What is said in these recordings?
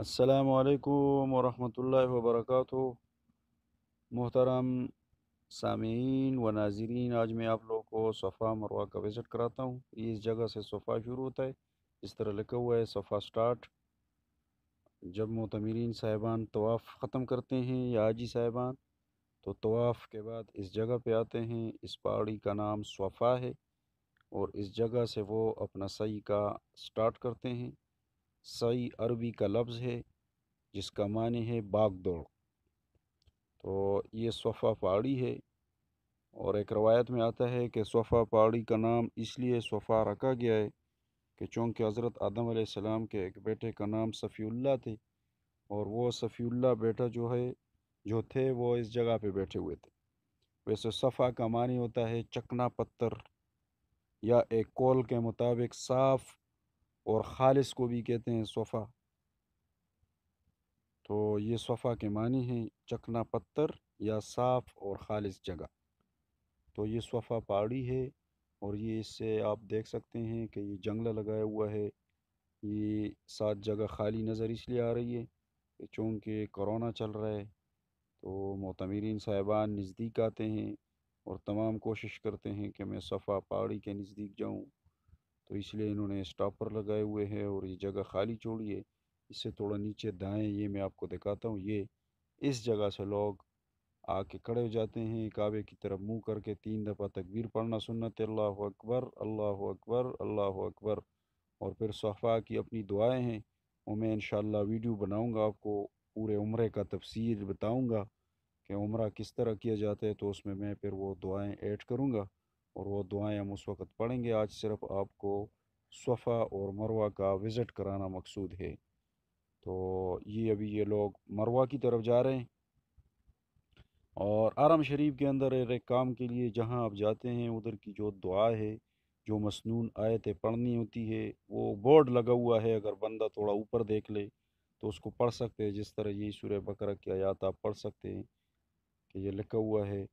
असलकम वरहमल वर्क मोहतरम सामीन व नाजरीन आज मैं आप लोगों को सफ़ा मरवा का विज़िट कराता हूँ ये इस जगह से सफ़ा शुरू होता है इस तरह लिखा हुआ है सफ़ा स्टार्ट जब मोतमरीन साहिबान तवाफ़ ख़त्म करते हैं या आजी साहिबान तो तवाफ़ के बाद इस जगह पे आते हैं इस पहाड़ी का नाम सफ़ा है और इस जगह से वो अपना सही का स्टार्ट करते हैं सई अरबी का लफ्ज़ है जिसका माने है बाग दौड़ तो ये सोफ़ा पहाड़ी है और एक रवायत में आता है कि सोफ़ा पहाड़ी का नाम इसलिए सोफ़ा रखा गया है कि चूँकि हज़रत आदम सलाम के एक बेटे का नाम सफ़ील्ला थे और वो सफ़ील्ला बेटा जो है जो थे वो इस जगह पे बैठे हुए थे वैसे सफ़ा का मानी होता है चकना पत्थर या एक कॉल के मुताबिक साफ़ और ख़ालिस को भी कहते हैं सोफ़ा तो ये सोफ़ा के मानी हैं चकना पत्थर या साफ़ और ख़ालिस जगह तो ये सोफ़ा पहाड़ी है और ये इससे आप देख सकते हैं कि ये जंगला लगाया हुआ है ये सात जगह खाली नज़र इसलिए आ रही है कि चूँकि कोरोना चल रहा है तो मोतमरीन साहिबान नज़दीक आते हैं और तमाम कोशिश करते हैं कि मैं सफ़ा पहाड़ी के नज़दीक जाऊँ तो इसलिए इन्होंने स्टॉपर लगाए हुए हैं और ये जगह खाली छोड़ी है इससे थोड़ा नीचे दाएं ये मैं आपको दिखाता हूँ ये इस जगह से लोग आके खड़े हो जाते हैं काबे की तरफ मुंह करके तीन दफ़ा तकबीर पढ़ना सुन्नत अल्लाह अकबर अल्लाह अकबर अल्लाह अकबर और फिर सोफ़ा की अपनी दुआएं हैं वो मैं इन वीडियो बनाऊँगा आपको पूरे उम्र का तफसीर बताऊँगा कि उम्र किस तरह किया जाता है तो उसमें मैं फिर वो दुआएँ ऐड करूँगा और वो दुआएं हम उस वक़्त पढ़ेंगे आज सिर्फ आपको सफ़ा और मरवा का विज़िट कराना मकसूद है तो ये अभी ये लोग मरवा की तरफ जा रहे हैं और आराम शरीफ के अंदर एक काम के लिए जहाँ आप जाते हैं उधर की जो दुआ है जो मसनून आयतें पढ़नी होती है वो बोर्ड लगा हुआ है अगर बंदा थोड़ा ऊपर देख ले तो उसको पढ़ सकते हैं जिस तरह यही सूर्य बकरा की आयात आप पढ़ सकते हैं कि ये लिखा हुआ है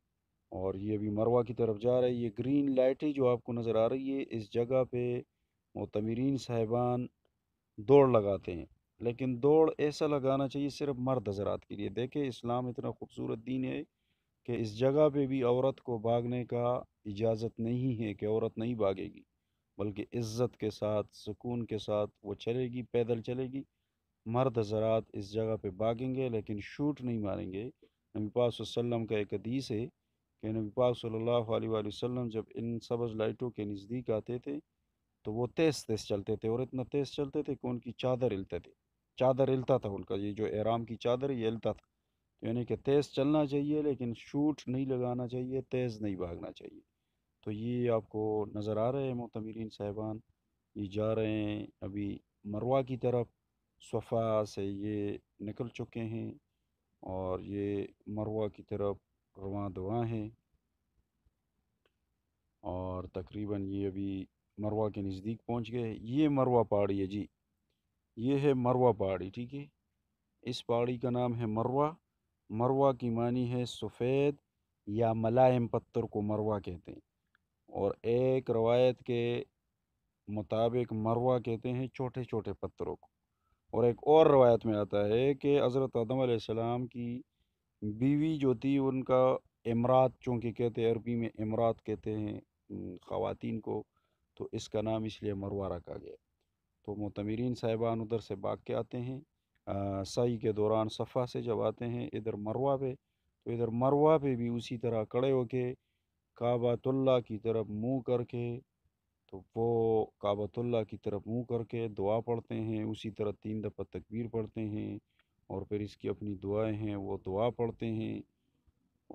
और ये अभी मरवा की तरफ जा रहा है ये ग्रीन लाइटें जो आपको नज़र आ रही है इस जगह पे मोतमरीन साहिबान दौड़ लगाते हैं लेकिन दौड़ ऐसा लगाना चाहिए सिर्फ मर्द हजरात के लिए देखें इस्लाम इतना खूबसूरत दीन है कि इस जगह पे भी औरत को भागने का इजाज़त नहीं है कि औरत नहीं भागेगी बल्कि इज़्ज़त के साथ सुकून के साथ वो चलेगी पैदल चलेगी मर्द हजरात इस जगह पे भागेंगे लेकिन शूट नहीं मारेंगे नबी पास का एक हदीस है कि नबी पाक सल्लल्लाहु अलैहि वसल्लम जब इन सब्ज़ लाइटों के नज़दीक आते थे तो वो तेज़ तेज़ चलते थे और इतना तेज़ चलते थे कि उनकी चादर हिलते थे चादर हिलता था उनका ये जो एराम की चादर ये हिलता था तो यानी कि तेज़ चलना चाहिए लेकिन शूट नहीं लगाना चाहिए तेज़ नहीं भागना चाहिए तो ये आपको नज़र आ रहे हैं मतमीरीन साहिबान ये जा रहे हैं अभी मरवा की तरफ सफ़ा से ये निकल चुके हैं और ये मरवा की तरफ रवा दुआ है और तकरीबन ये अभी मरवा के नज़दीक पहुंच गए ये मरवा पहाड़ी है जी ये है मरवा पहाड़ी ठीक है इस पहाड़ी का नाम है मरवा मरवा की मानी है सफ़ेद या मलायम पत्थर को मरवा कहते हैं और एक रवायत के मुताबिक मरवा कहते हैं छोटे छोटे पत्थरों को और एक और रवायत में आता है कि हज़रत आदम की बीवी जो थी उनका इमरात चूँकि कहते हैं अरबी में इमरात कहते हैं ख़वान को तो इसका नाम इसलिए मरवा रखा गया तो मतमरीन साहिबान उधर से भाग के आते हैं आ, के दौरान सफ़ा से जब आते हैं इधर मरवा पे तो इधर मरवा पे भी उसी तरह कड़े होके काबातुल्ला की तरफ मुंह करके तो वो काबातुल्ला की तरफ मुंह करके दुआ पढ़ते हैं उसी तरह तीन दफ़ा तकबीर पढ़ते हैं और फिर इसकी अपनी दुआएं हैं वो दुआ पढ़ते हैं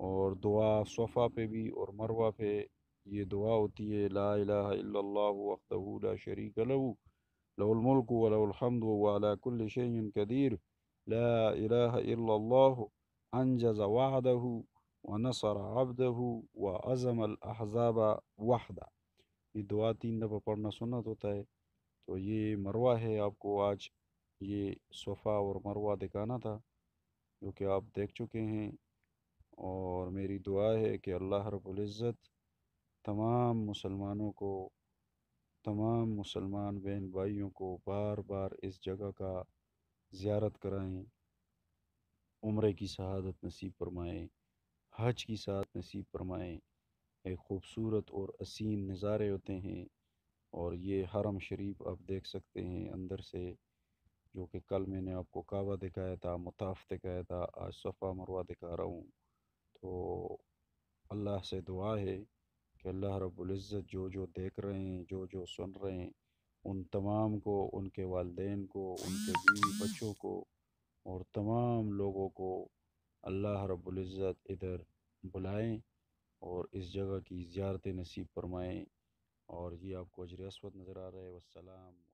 और दुआ सोफ़ा पे भी और मरवा पे ये दुआ होती है ला ला शरीक लहू लहुलमल्क वलहमद कदीर लाजज़ वाहदह व नसर आबदह व अज़मल अहज़ाबा वाहदा ये दुआ तीन दफ़ा पढ़ना सुनत होता है तो ये मरवा है आपको आज ये सोफ़ा और मरवा दिखाना था जो कि आप देख चुके हैं और मेरी दुआ है कि अल्लाह रबुल्ज़त तमाम मुसलमानों को तमाम मुसलमान बहन भाइयों को बार बार इस जगह का ज़्यारत कराएं उम्र की शहादत नसीब फरमाएं हज की शहादत नसीब फरमाएं एक ख़ूबसूरत और असीम नज़ारे होते हैं और ये हरम शरीफ आप देख सकते हैं अंदर से जो कि कल मैंने आपको कावा दिखाया था मुताफ़ दिखाया था आज सफ़ा मरवा दिखा रहा हूँ तो अल्लाह से दुआ है कि अल्लाह रब्ज़त जो जो देख रहे हैं जो जो सुन रहे हैं उन तमाम को उनके वालदेन को उनके बीवी बच्चों को और तमाम लोगों को अल्लाह रबुल्ज़त इधर बुलाएं और इस जगह की ज्यारत नसीब फरमाएँ और ये आपको अजर नज़र आ रहा है वसलाम